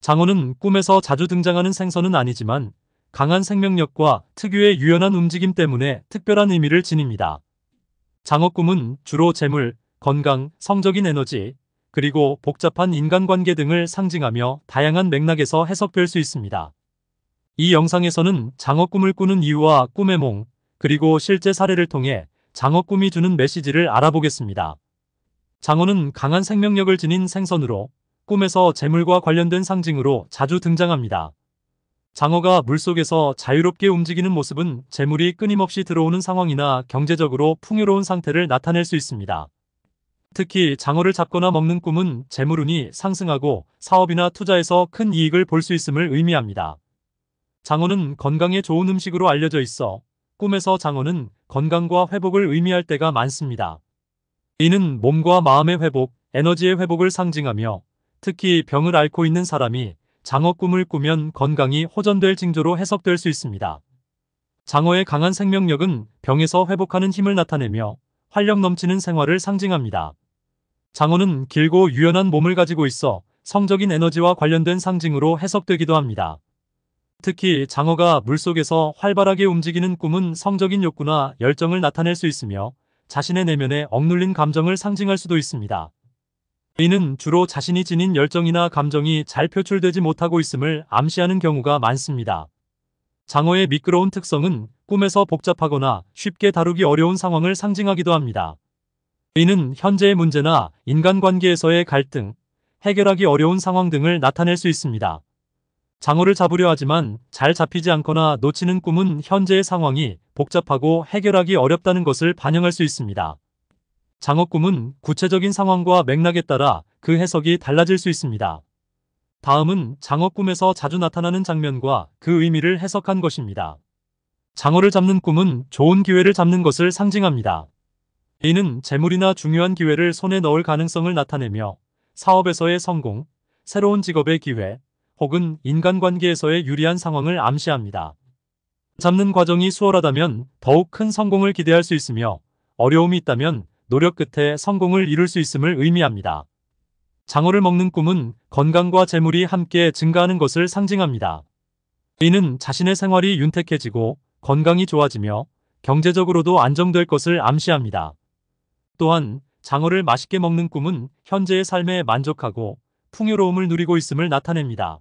장어는 꿈에서 자주 등장하는 생선은 아니지만 강한 생명력과 특유의 유연한 움직임 때문에 특별한 의미를 지닙니다. 장어 꿈은 주로 재물, 건강, 성적인 에너지, 그리고 복잡한 인간관계 등을 상징하며 다양한 맥락에서 해석될 수 있습니다. 이 영상에서는 장어 꿈을 꾸는 이유와 꿈의 몽, 그리고 실제 사례를 통해 장어 꿈이 주는 메시지를 알아보겠습니다. 장어는 강한 생명력을 지닌 생선으로 꿈에서 재물과 관련된 상징으로 자주 등장합니다. 장어가 물속에서 자유롭게 움직이는 모습은 재물이 끊임없이 들어오는 상황이나 경제적으로 풍요로운 상태를 나타낼 수 있습니다. 특히 장어를 잡거나 먹는 꿈은 재물운이 상승하고 사업이나 투자에서 큰 이익을 볼 수 있음을 의미합니다. 장어는 건강에 좋은 음식으로 알려져 있어 꿈에서 장어는 건강과 회복을 의미할 때가 많습니다. 이는 몸과 마음의 회복, 에너지의 회복을 상징하며 특히 병을 앓고 있는 사람이 장어 꿈을 꾸면 건강이 호전될 징조로 해석될 수 있습니다. 장어의 강한 생명력은 병에서 회복하는 힘을 나타내며 활력 넘치는 생활을 상징합니다. 장어는 길고 유연한 몸을 가지고 있어 성적인 에너지와 관련된 상징으로 해석되기도 합니다. 특히 장어가 물속에서 활발하게 움직이는 꿈은 성적인 욕구나 열정을 나타낼 수 있으며 자신의 내면에 억눌린 감정을 상징할 수도 있습니다. 이는 주로 자신이 지닌 열정이나 감정이 잘 표출되지 못하고 있음을 암시하는 경우가 많습니다. 장어의 미끄러운 특성은 꿈에서 복잡하거나 쉽게 다루기 어려운 상황을 상징하기도 합니다. 이는 현재의 문제나 인간관계에서의 갈등, 해결하기 어려운 상황 등을 나타낼 수 있습니다. 장어를 잡으려 하지만 잘 잡히지 않거나 놓치는 꿈은 현재의 상황이 복잡하고 해결하기 어렵다는 것을 반영할 수 있습니다. 장어꿈은 구체적인 상황과 맥락에 따라 그 해석이 달라질 수 있습니다. 다음은 장어꿈에서 자주 나타나는 장면과 그 의미를 해석한 것입니다. 장어를 잡는 꿈은 좋은 기회를 잡는 것을 상징합니다. 이는 재물이나 중요한 기회를 손에 넣을 가능성을 나타내며 사업에서의 성공, 새로운 직업의 기회, 혹은 인간관계에서의 유리한 상황을 암시합니다. 잡는 과정이 수월하다면 더욱 큰 성공을 기대할 수 있으며 어려움이 있다면 노력 끝에 성공을 이룰 수 있음을 의미합니다. 장어를 먹는 꿈은 건강과 재물이 함께 증가하는 것을 상징합니다. 이는 자신의 생활이 윤택해지고 건강이 좋아지며 경제적으로도 안정될 것을 암시합니다. 또한 장어를 맛있게 먹는 꿈은 현재의 삶에 만족하고 풍요로움을 누리고 있음을 나타냅니다.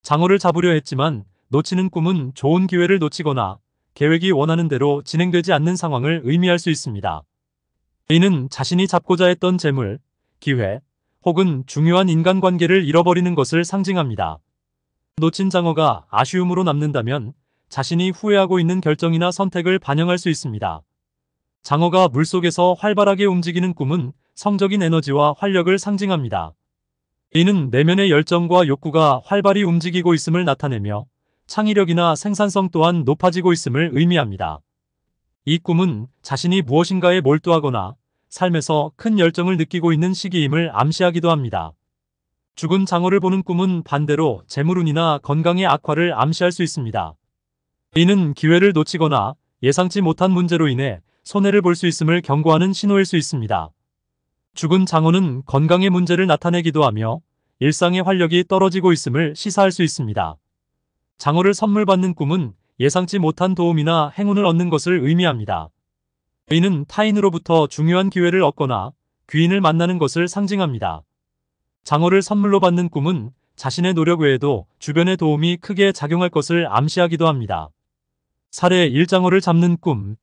장어를 잡으려 했지만 놓치는 꿈은 좋은 기회를 놓치거나 계획이 원하는 대로 진행되지 않는 상황을 의미할 수 있습니다. 이는 자신이 잡고자 했던 재물, 기회, 혹은 중요한 인간관계를 잃어버리는 것을 상징합니다. 놓친 장어가 아쉬움으로 남는다면 자신이 후회하고 있는 결정이나 선택을 반영할 수 있습니다. 장어가 물속에서 활발하게 움직이는 꿈은 성적인 에너지와 활력을 상징합니다. 이는 내면의 열정과 욕구가 활발히 움직이고 있음을 나타내며 창의력이나 생산성 또한 높아지고 있음을 의미합니다. 이 꿈은 자신이 무엇인가에 몰두하거나 삶에서 큰 열정을 느끼고 있는 시기임을 암시하기도 합니다. 죽은 장어를 보는 꿈은 반대로 재물운이나 건강의 악화를 암시할 수 있습니다. 이는 기회를 놓치거나 예상치 못한 문제로 인해 손해를 볼 수 있음을 경고하는 신호일 수 있습니다. 죽은 장어는 건강의 문제를 나타내기도 하며 일상의 활력이 떨어지고 있음을 시사할 수 있습니다. 장어를 선물 받는 꿈은 예상치 못한 도움이나 행운을 얻는 것을 의미합니다. 의는 타인으로부터 중요한 기회를 얻거나 귀인을 만나는 것을 상징합니다. 장어를 선물로 받는 꿈은 자신의 노력 외에도 주변의 도움이 크게 작용할 것을 암시하기도 합니다. 사례 1장어를 잡는 꿈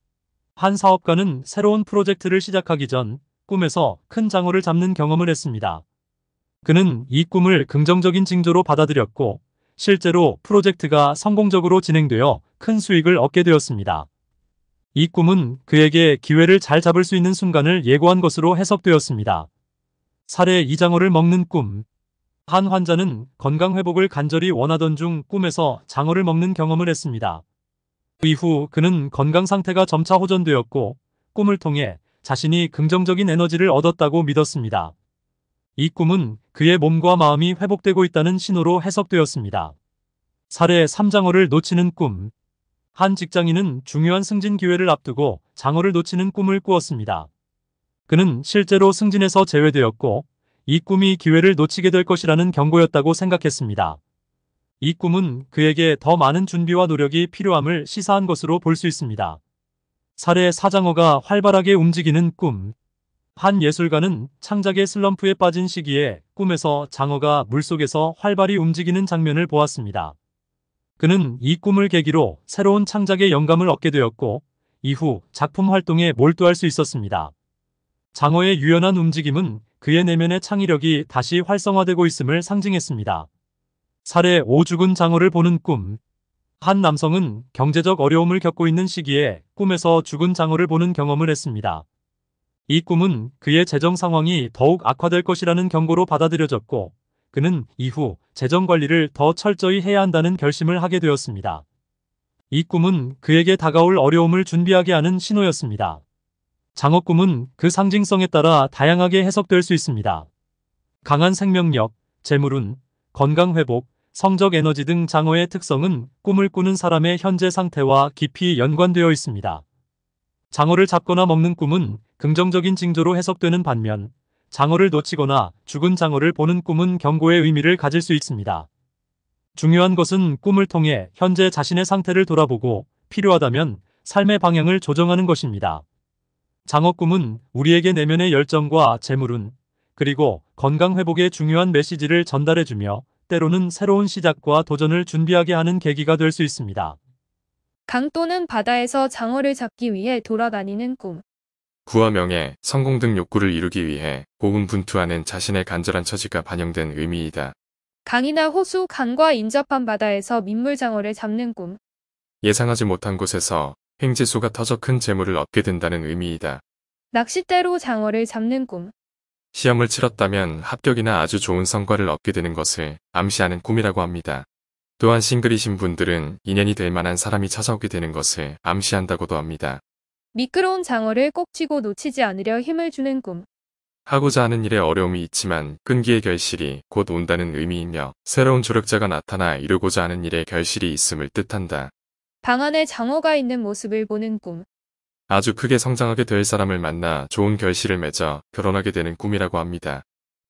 한 사업가는 새로운 프로젝트를 시작하기 전 꿈에서 큰 장어를 잡는 경험을 했습니다. 그는 이 꿈을 긍정적인 징조로 받아들였고 실제로 프로젝트가 성공적으로 진행되어 큰 수익을 얻게 되었습니다. 이 꿈은 그에게 기회를 잘 잡을 수 있는 순간을 예고한 것으로 해석되었습니다. 사례 이장어를 먹는 꿈. 한 환자는 건강 회복을 간절히 원하던 중 꿈에서 장어를 먹는 경험을 했습니다. 그 이후 그는 건강 상태가 점차 호전되었고 꿈을 통해 자신이 긍정적인 에너지를 얻었다고 믿었습니다. 이 꿈은 그의 몸과 마음이 회복되고 있다는 신호로 해석되었습니다. 사례 3장어를 놓치는 꿈. 한 직장인은 중요한 승진 기회를 앞두고 장어를 놓치는 꿈을 꾸었습니다. 그는 실제로 승진에서 제외되었고 이 꿈이 기회를 놓치게 될 것이라는 경고였다고 생각했습니다. 이 꿈은 그에게 더 많은 준비와 노력이 필요함을 시사한 것으로 볼 수 있습니다. 사례 사장어가 활발하게 움직이는 꿈. 한 예술가는 창작의 슬럼프에 빠진 시기에 꿈에서 장어가 물속에서 활발히 움직이는 장면을 보았습니다. 그는 이 꿈을 계기로 새로운 창작의 영감을 얻게 되었고 이후 작품 활동에 몰두할 수 있었습니다. 장어의 유연한 움직임은 그의 내면의 창의력이 다시 활성화되고 있음을 상징했습니다. 사례 5죽은 장어를 보는 꿈 한 남성은 경제적 어려움을 겪고 있는 시기에 꿈에서 죽은 장어를 보는 경험을 했습니다. 이 꿈은 그의 재정 상황이 더욱 악화될 것이라는 경고로 받아들여졌고 그는 이후 재정 관리를 더 철저히 해야 한다는 결심을 하게 되었습니다. 이 꿈은 그에게 다가올 어려움을 준비하게 하는 신호였습니다. 장어꿈은 그 상징성에 따라 다양하게 해석될 수 있습니다. 강한 생명력, 재물운, 건강회복, 성적 에너지 등 장어의 특성은 꿈을 꾸는 사람의 현재 상태와 깊이 연관되어 있습니다. 장어를 잡거나 먹는 꿈은 긍정적인 징조로 해석되는 반면 장어를 놓치거나 죽은 장어를 보는 꿈은 경고의 의미를 가질 수 있습니다. 중요한 것은 꿈을 통해 현재 자신의 상태를 돌아보고 필요하다면 삶의 방향을 조정하는 것입니다. 장어 꿈은 우리에게 내면의 열정과 재물운 그리고 건강 회복에 중요한 메시지를 전달해주며 때로는 새로운 시작과 도전을 준비하게 하는 계기가 될 수 있습니다. 강또는 바다에서 장어를 잡기 위해 돌아다니는 꿈. 구와 명예, 성공 등 욕구를 이루기 위해 고군분투하는 자신의 간절한 처지가 반영된 의미이다. 강이나 호수, 강과 인접한 바다에서 민물장어를 잡는 꿈. 예상하지 못한 곳에서 횡재소가 터져 큰 재물을 얻게 된다는 의미이다. 낚싯대로 장어를 잡는 꿈. 시험을 치렀다면 합격이나 아주 좋은 성과를 얻게 되는 것을 암시하는 꿈이라고 합니다. 또한 싱글이신 분들은 인연이 될 만한 사람이 찾아오게 되는 것을 암시한다고도 합니다. 미끄러운 장어를 꼭 쥐고 놓치지 않으려 힘을 주는 꿈. 하고자 하는 일에 어려움이 있지만 끈기의 결실이 곧 온다는 의미이며 새로운 조력자가 나타나 이루고자 하는 일에 결실이 있음을 뜻한다. 방 안에 장어가 있는 모습을 보는 꿈. 아주 크게 성장하게 될 사람을 만나 좋은 결실을 맺어 결혼하게 되는 꿈이라고 합니다.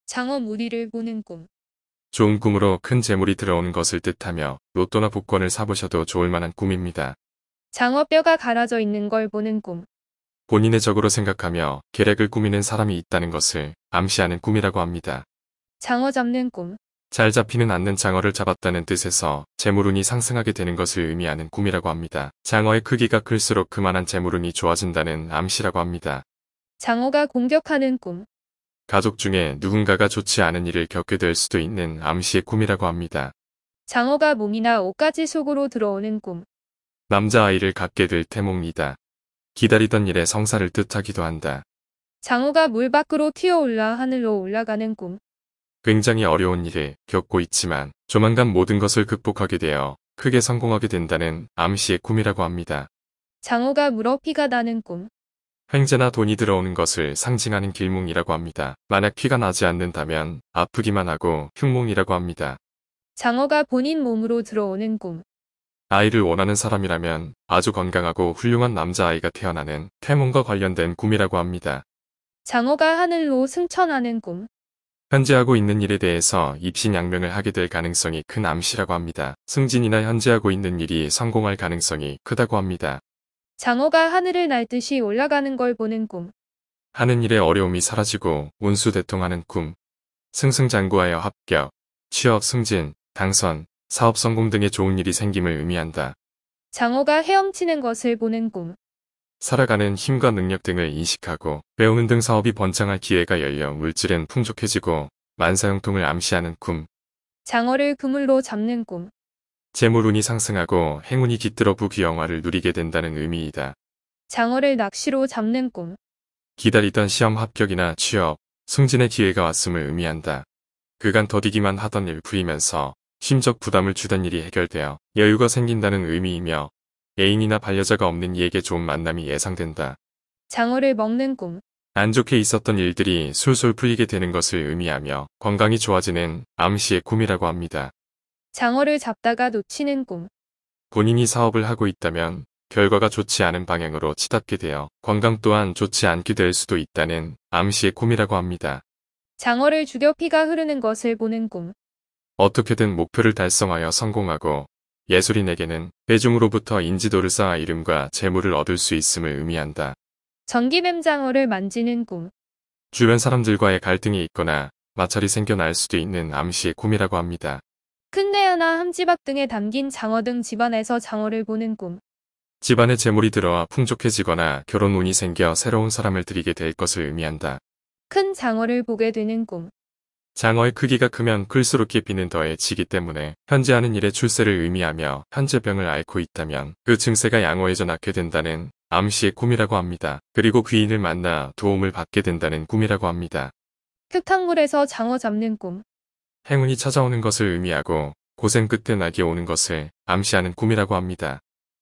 장어 무리를 보는 꿈. 좋은 꿈으로 큰 재물이 들어오는 것을 뜻하며 로또나 복권을 사보셔도 좋을 만한 꿈입니다. 장어뼈가 갈아져 있는 걸 보는 꿈. 본인의 적으로 생각하며 계략을 꾸미는 사람이 있다는 것을 암시하는 꿈이라고 합니다. 장어 잡는 꿈. 잘 잡히는 않는 장어를 잡았다는 뜻에서 재물운이 상승하게 되는 것을 의미하는 꿈이라고 합니다. 장어의 크기가 클수록 그만한 재물운이 좋아진다는 암시라고 합니다. 장어가 공격하는 꿈. 가족 중에 누군가가 좋지 않은 일을 겪게 될 수도 있는 암시의 꿈이라고 합니다. 장어가 몸이나 옷까지 속으로 들어오는 꿈. 남자아이를 갖게 될 태몽이다. 기다리던 일의 성사를 뜻하기도 한다. 장어가 물 밖으로 튀어올라 하늘로 올라가는 꿈. 굉장히 어려운 일을 겪고 있지만 조만간 모든 것을 극복하게 되어 크게 성공하게 된다는 암시의 꿈이라고 합니다. 장어가 물어 피가 나는 꿈. 횡재나 돈이 들어오는 것을 상징하는 길몽이라고 합니다. 만약 피가 나지 않는다면 아프기만 하고 흉몽이라고 합니다. 장어가 본인 몸으로 들어오는 꿈. 아이를 원하는 사람이라면 아주 건강하고 훌륭한 남자아이가 태어나는 태몽과 관련된 꿈이라고 합니다. 장어가 하늘로 승천하는 꿈. 현재 하고 있는 일에 대해서 입신양명을 하게 될 가능성이 큰 암시라고 합니다. 승진이나 현재 하고 있는 일이 성공할 가능성이 크다고 합니다. 장어가 하늘을 날듯이 올라가는 걸 보는 꿈. 하는 일에 어려움이 사라지고 운수 대통하는 꿈. 승승장구하여 합격, 취업 승진, 당선, 사업 성공 등의 좋은 일이 생김을 의미한다. 장어가 헤엄치는 것을 보는 꿈. 살아가는 힘과 능력 등을 인식하고 배우는 등 사업이 번창할 기회가 열려 물질은 풍족해지고 만사형통을 암시하는 꿈. 장어를 그물로 잡는 꿈. 재물운이 상승하고 행운이 깃들어 부귀영화를 누리게 된다는 의미이다. 장어를 낚시로 잡는 꿈. 기다리던 시험 합격이나 취업, 승진의 기회가 왔음을 의미한다. 그간 더디기만 하던 일풀이면서 심적 부담을 주던 일이 해결되어 여유가 생긴다는 의미이며 애인이나 반려자가 없는 이에게 좋은 만남이 예상된다. 장어를 먹는 꿈. 안 좋게 있었던 일들이 술술 풀리게 되는 것을 의미하며 건강이 좋아지는 암시의 꿈이라고 합니다. 장어를 잡다가 놓치는 꿈. 본인이 사업을 하고 있다면 결과가 좋지 않은 방향으로 치닫게 되어 건강 또한 좋지 않게 될 수도 있다는 암시의 꿈이라고 합니다. 장어를 죽여 피가 흐르는 것을 보는 꿈. 어떻게든 목표를 달성하여 성공하고 예술인에게는 대중으로부터 인지도를 쌓아 이름과 재물을 얻을 수 있음을 의미한다. 전기뱀장어를 만지는 꿈. 주변 사람들과의 갈등이 있거나 마찰이 생겨날 수도 있는 암시의 꿈이라고 합니다. 큰 레어나 함지박 등에 담긴 장어 등 집안에서 장어를 보는 꿈. 집안에 재물이 들어와 풍족해지거나 결혼 운이 생겨 새로운 사람을 들이게 될 것을 의미한다. 큰 장어를 보게 되는 꿈. 장어의 크기가 크면 클수록 깊이는 더해지기 때문에 현재 하는 일의 출세를 의미하며 현재 병을 앓고 있다면 그 증세가 양호해져 낫게 된다는 암시의 꿈이라고 합니다. 그리고 귀인을 만나 도움을 받게 된다는 꿈이라고 합니다. 흙탕물에서 장어 잡는 꿈. 행운이 찾아오는 것을 의미하고 고생 끝에 낙이 오는 것을 암시하는 꿈이라고 합니다.